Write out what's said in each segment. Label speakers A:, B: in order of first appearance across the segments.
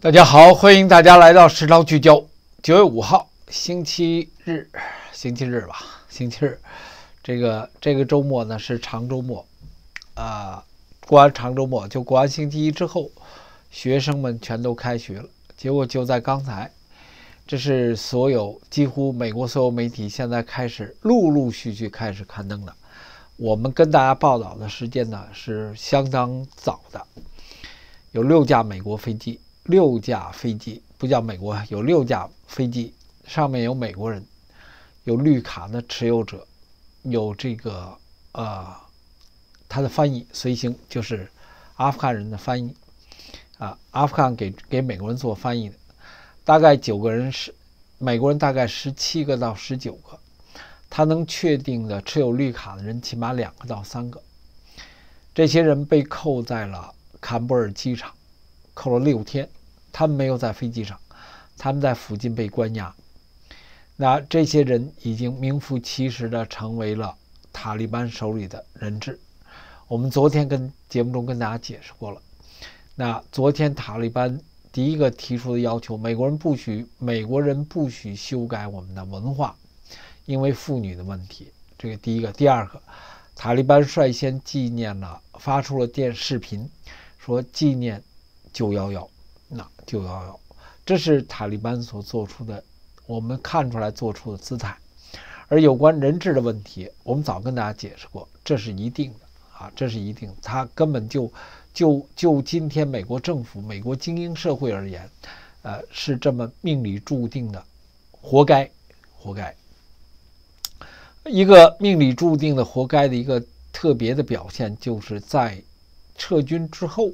A: 大家好，欢迎大家来到《时长聚焦》。九月五号，星期日，星期日吧，星期日，这个这个周末呢是长周末，啊，过完长周末就过完星期一之后，学生们全都开学了。结果就在刚才，这是所有几乎美国所有媒体现在开始陆陆续续开始刊登的。我们跟大家报道的时间呢是相当早的，有六架美国飞机。六架飞机不叫美国，有六架飞机，上面有美国人，有绿卡的持有者，有这个呃他的翻译随行，就是阿富汗人的翻译啊，阿富汗给给美国人做翻译的，大概九个人是美国人大概十七个到十九个，他能确定的持有绿卡的人起码两个到三个，这些人被扣在了坎布尔机场，扣了六天。他们没有在飞机上，他们在附近被关押。那这些人已经名副其实的成为了塔利班手里的人质。我们昨天跟节目中跟大家解释过了。那昨天塔利班第一个提出的要求，美国人不许美国人不许修改我们的文化，因为妇女的问题。这个第一个，第二个，塔利班率先纪念了，发出了电视频，说纪念九幺幺。那就要，这是塔利班所做出的，我们看出来做出的姿态。而有关人质的问题，我们早跟大家解释过，这是一定的啊，这是一定。他根本就，就就今天美国政府、美国精英社会而言，呃，是这么命里注定的，活该，活该。一个命里注定的活该的一个特别的表现，就是在撤军之后。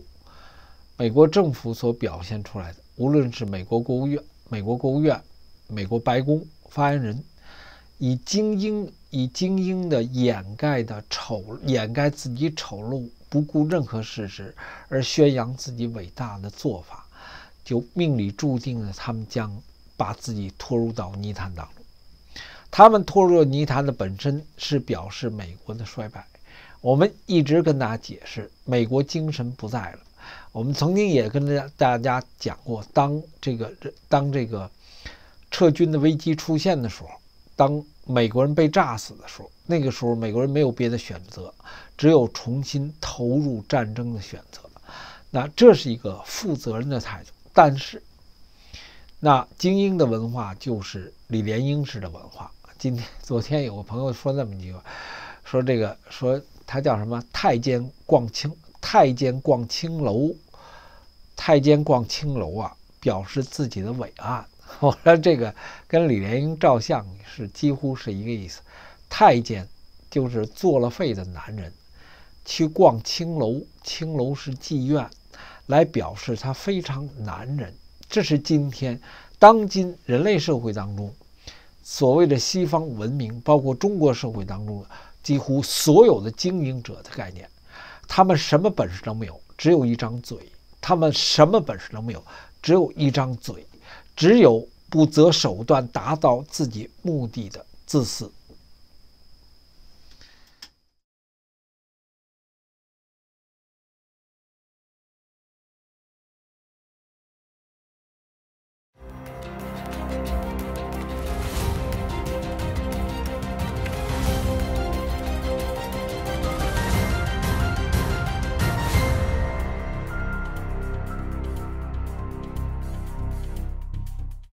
A: 美国政府所表现出来的，无论是美国国务院、美国国务院、美国白宫发言人，以精英、以精英的掩盖的丑、掩盖自己丑陋，不顾任何事实而宣扬自己伟大的做法，就命里注定了他们将把自己拖入到泥潭当中。他们拖入泥潭的本身是表示美国的衰败。我们一直跟大家解释，美国精神不在了。我们曾经也跟大大家讲过，当这个当这个撤军的危机出现的时候，当美国人被炸死的时候，那个时候美国人没有别的选择，只有重新投入战争的选择。那这是一个负责任的态度，但是那精英的文化就是李莲英式的文化。今天昨天有个朋友说那么一句话，说这个说他叫什么太监逛青太监逛青楼。太监逛青楼啊，表示自己的伟岸。我说这个跟李莲英照相是几乎是一个意思。太监就是做了废的男人，去逛青楼，青楼是妓院，来表示他非常男人。这是今天当今人类社会当中所谓的西方文明，包括中国社会当中几乎所有的经营者的概念，他们什么本事都没有，只有一张嘴。他们什么本事都没有，只有一张嘴，只有不择手段达到自己目的的自私。